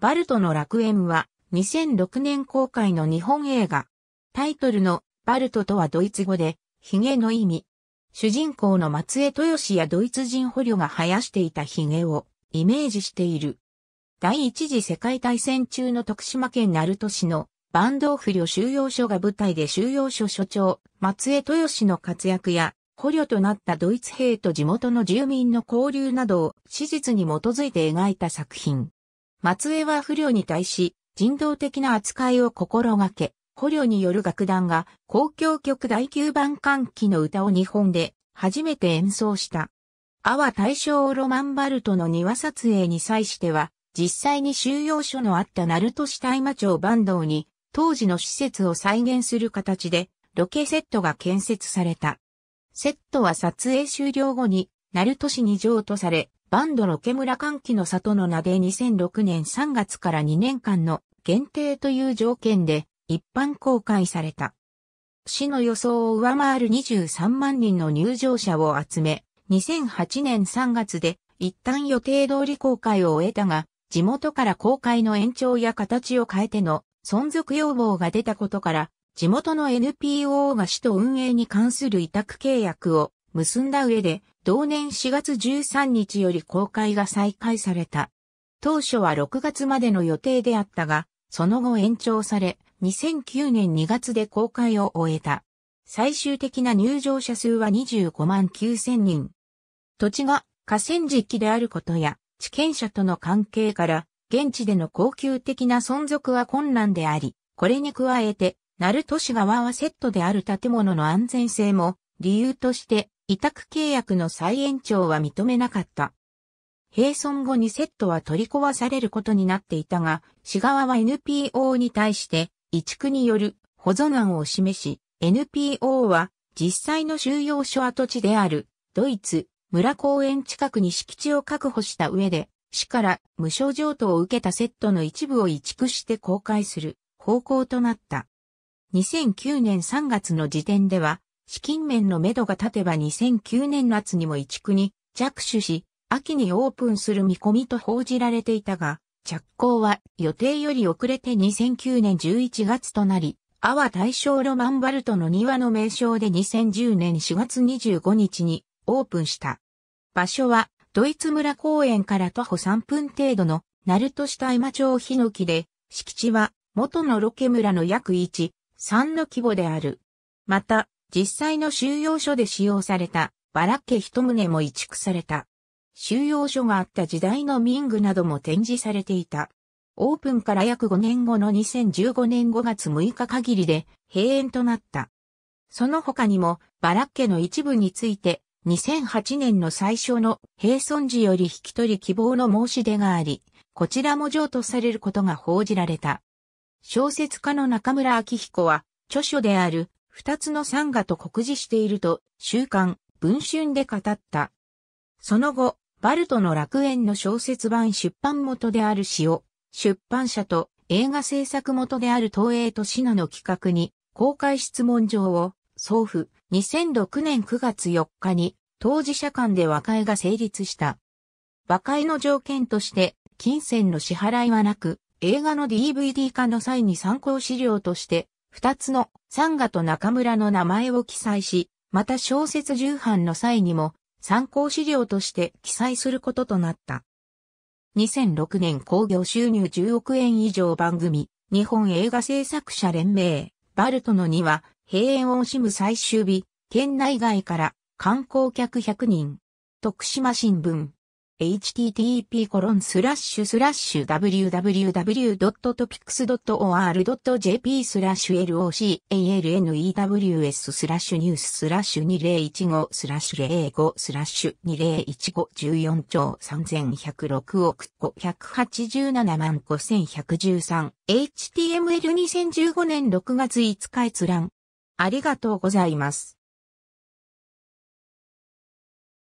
バルトの楽園は2006年公開の日本映画。タイトルのバルトとはドイツ語で、髭の意味。主人公の松江豊志やドイツ人捕虜が生やしていた髭をイメージしている。第一次世界大戦中の徳島県鳴門市のバンド捕虜収容所が舞台で収容所所長、松江豊志の活躍や捕虜となったドイツ兵と地元の住民の交流などを史実に基づいて描いた作品。松江は不良に対し、人道的な扱いを心がけ、捕虜による楽団が公共曲第9番歓喜の歌を日本で初めて演奏した。阿波大正ロマンバルトの庭撮影に際しては、実際に収容所のあった鳴門市大麻町坂東に、当時の施設を再現する形で、ロケセットが建設された。セットは撮影終了後に、鳴門市に譲渡され、バンドロケ村歓喜の里の名で2006年3月から2年間の限定という条件で一般公開された。市の予想を上回る23万人の入場者を集め、2008年3月で一旦予定通り公開を終えたが、地元から公開の延長や形を変えての存続要望が出たことから、地元の NPO が市と運営に関する委託契約を結んだ上で、同年4月13日より公開が再開された。当初は6月までの予定であったが、その後延長され、2009年2月で公開を終えた。最終的な入場者数は25万9000人。土地が河川敷であることや、地権者との関係から、現地での恒久的な存続は困難であり、これに加えて、鳴門市側はセットである建物の安全性も理由として委託契約の再延長は認めなかった。閉村後にセットは取り壊されることになっていたが、市側は NPO に対して、移築による保存案を示し、NPO は実際の収容所跡地であるドイツ村公園近くに敷地を確保した上で、市から無償譲渡を受けたセットの一部を移築して公開する方向となった。2009年3月の時点では、資金面のめどが立てば2009年夏にも移築に着手し、秋にオープンする見込みと報じられていたが、着工は予定より遅れて2009年11月となり、阿波大正ロマンバルトの庭の名称で2010年4月25日にオープンした。場所はドイツ村公園から徒歩3分程度の鳴門下。大間町ヒノキで、敷地は元のロケ村の約1、3の規模である。また、実際の収容所で使用されたバラッケ一棟も移築された。収容所があった時代の民具なども展示されていた。オープンから約5年後の2015年5月6日限りで閉園となった。その他にもバラッケの一部について2008年の最初の閉村時より引き取り希望の申し出があり、こちらも譲渡されることが報じられた。小説家の中村明彦は著書である二つの三画と告示していると、週刊、文春で語った。その後、バルトの楽園の小説版出版元である詩を、出版社と映画制作元である東映と品の企画に、公開質問状を、送付、2006年9月4日に、当事者間で和解が成立した。和解の条件として、金銭の支払いはなく、映画の DVD 化の際に参考資料として、二つの三ガと中村の名前を記載し、また小説重版の際にも参考資料として記載することとなった。2006年興行収入10億円以上番組、日本映画制作者連盟、バルトの2は、閉園を惜しむ最終日、県内外から観光客100人。徳島新聞。http://www.topics.or.jp コロンススララッッシシュュスラッシュ localnews スラッシュニューススラッシュ2015スラッシュ05スラッシュ201514兆3106億587万5113 HTML2015 年6月5日閲覧ありがとうございます。